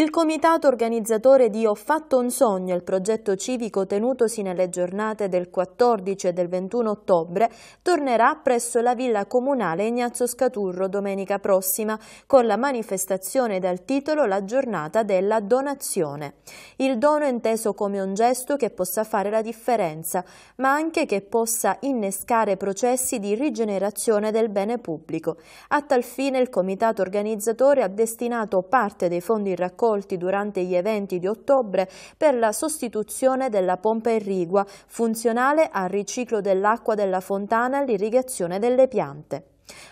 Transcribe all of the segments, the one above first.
Il comitato organizzatore di Ho fatto un sogno, il progetto civico tenutosi nelle giornate del 14 e del 21 ottobre, tornerà presso la villa comunale Ignazio Scaturro domenica prossima con la manifestazione dal titolo La giornata della donazione. Il dono è inteso come un gesto che possa fare la differenza, ma anche che possa innescare processi di rigenerazione del bene pubblico. A tal fine il comitato organizzatore ha destinato parte dei fondi raccolti raccolti durante gli eventi di ottobre per la sostituzione della pompa irrigua, funzionale al riciclo dell'acqua della fontana e all'irrigazione delle piante.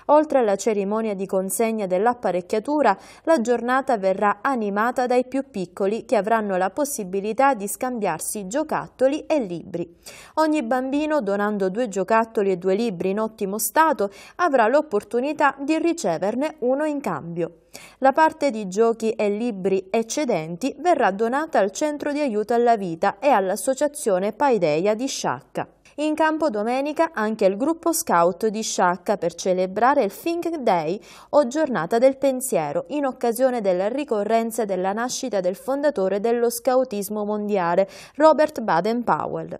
Oltre alla cerimonia di consegna dell'apparecchiatura, la giornata verrà animata dai più piccoli che avranno la possibilità di scambiarsi giocattoli e libri. Ogni bambino, donando due giocattoli e due libri in ottimo stato, avrà l'opportunità di riceverne uno in cambio. La parte di giochi e libri eccedenti verrà donata al Centro di Aiuto alla Vita e all'Associazione Paideia di Sciacca. In campo domenica anche il gruppo scout di Sciacca per celebrare il Think Day o giornata del pensiero in occasione della ricorrenza della nascita del fondatore dello scautismo mondiale, Robert Baden-Powell.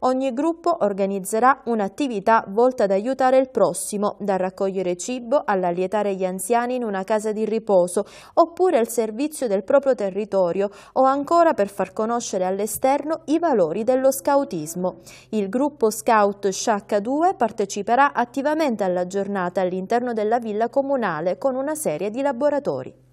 Ogni gruppo organizzerà un'attività volta ad aiutare il prossimo, dal raccogliere cibo all'allietare gli anziani in una casa di riposo, oppure al servizio del proprio territorio o ancora per far conoscere all'esterno i valori dello scautismo. Il gruppo Scout Sciacca 2 parteciperà attivamente alla giornata all'interno della villa comunale con una serie di laboratori.